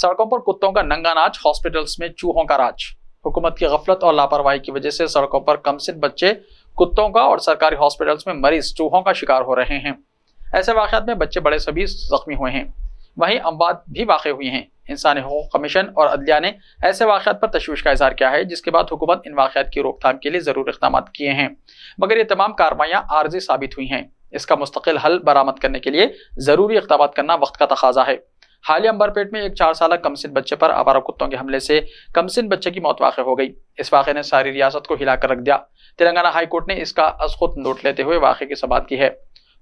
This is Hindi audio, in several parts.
सड़कों पर कुत्तों का नंगा नाच हॉस्पिटल्स में चूहों का राज हुकूमत की गफलत और लापरवाही की वजह से सड़कों पर कम सिर्फ बच्चे कुत्तों का और सरकारी हॉस्पिटल्स में मरीज चूहों का शिकार हो रहे हैं ऐसे वाक़ात में बच्चे बड़े सभी जख्मी हुए हैं वहीं अमवात भी वाक़ हुई हैं इंसानी हकूक कमीशन और अदलिया ने ऐसे वाक़ात पर तशवीश का इजहार किया है जिसके बाद हुकूमत इन वाक़ात की रोकथाम के लिए ज़रूर इकदाम किए हैं मगर ये तमाम कार्रवाइयाँ आर्जी साबित हुई हैं इसका मुस्तकिल हल बरामद करने के लिए ज़रूरी इकदाम करना वक्त का तकाजा है हालिया अंबरपेट में एक चार साल कमसिन बच्चे पर आवारा कुत्तों के हमले से कमसिन बच्चे की मौत वाक़ हो गई इस वाक़े ने सारी रियासत को हिलाकर रख दिया तेलंगाना हाईकोर्ट ने इसका खुद नोट लेते हुए वाक़े की सबात की है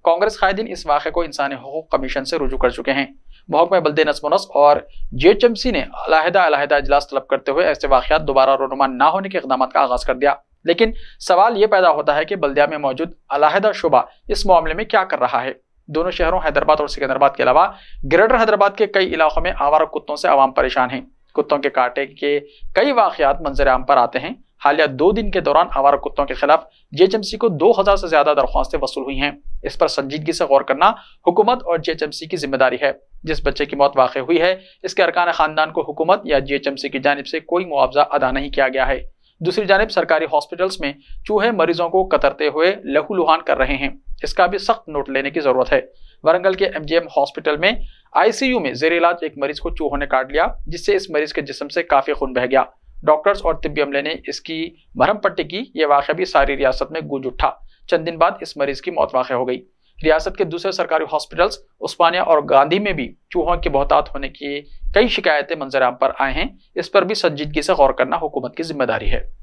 कांग्रेस कायदीन इस वाक़े को इंसानी हकूक कमीशन से रुजू कर चुके हैं महकमे बल्दे नस और जे एच एम सी ने अलहदा अलहदा इजलास तलब करते हुए ऐसे वाक़ात दोबारा रोनुमा ना होने के इकदाम का आगाज़ कर दिया लेकिन सवाल ये पैदा होता है कि बल्दिया में मौजूद अलहदा शुबा इस मामले में क्या कर रहा है दोनों शहरों हैदराबाद और सिकंदराबाद के अलावा ग्रेटर हैदराबाद के कई इलाकों में आवारा कुत्तों से आवाम परेशान हैं कुत्तों के काटे के कई वाकयात मंजर आम पर आते हैं हालिया दो दिन के दौरान आवारा कुत्तों के खिलाफ जेएचएमसी को दो हजार से ज्यादा दरख्वास्तें वसूल हुई हैं इस पर संजीदगी से गौर करना हुकूमत और जेएचएमसी की जिम्मेदारी है जिस बच्चे की मौत वाक़ हुई है इसके अरकान खानदान को हुकूमत या सी की जानब से कोई मुआवजा अदा नहीं किया गया है दूसरी जानब सरकारी हॉस्पिटल्स में चूहे मरीजों को कतरते हुए लहू लुहान कर रहे हैं इसका भी सख्त नोट लेने की जरूरत है वरंगल के एमजीएम हॉस्पिटल में आईसीयू में जेर इलाज एक मरीज को चूहों ने काट लिया जिससे इस मरीज के जिसम से काफी खून बह गया डॉक्टर्स और तिब्बी अमले ने इसकी भरम पट्टी की यह वाक़ भी सारी रियासत में गूंज उठा चंद दिन बाद इस मरीज की मौत वाक़ हो गई रियासत के दूसरे सरकारी हॉस्पिटल्स उस्मानिया और गांधी में भी चूहों के बहुतात होने की कई शिकायतें मंजराम पर आए हैं इस पर भी संजीदगी से गौर करना हुकूमत की जिम्मेदारी है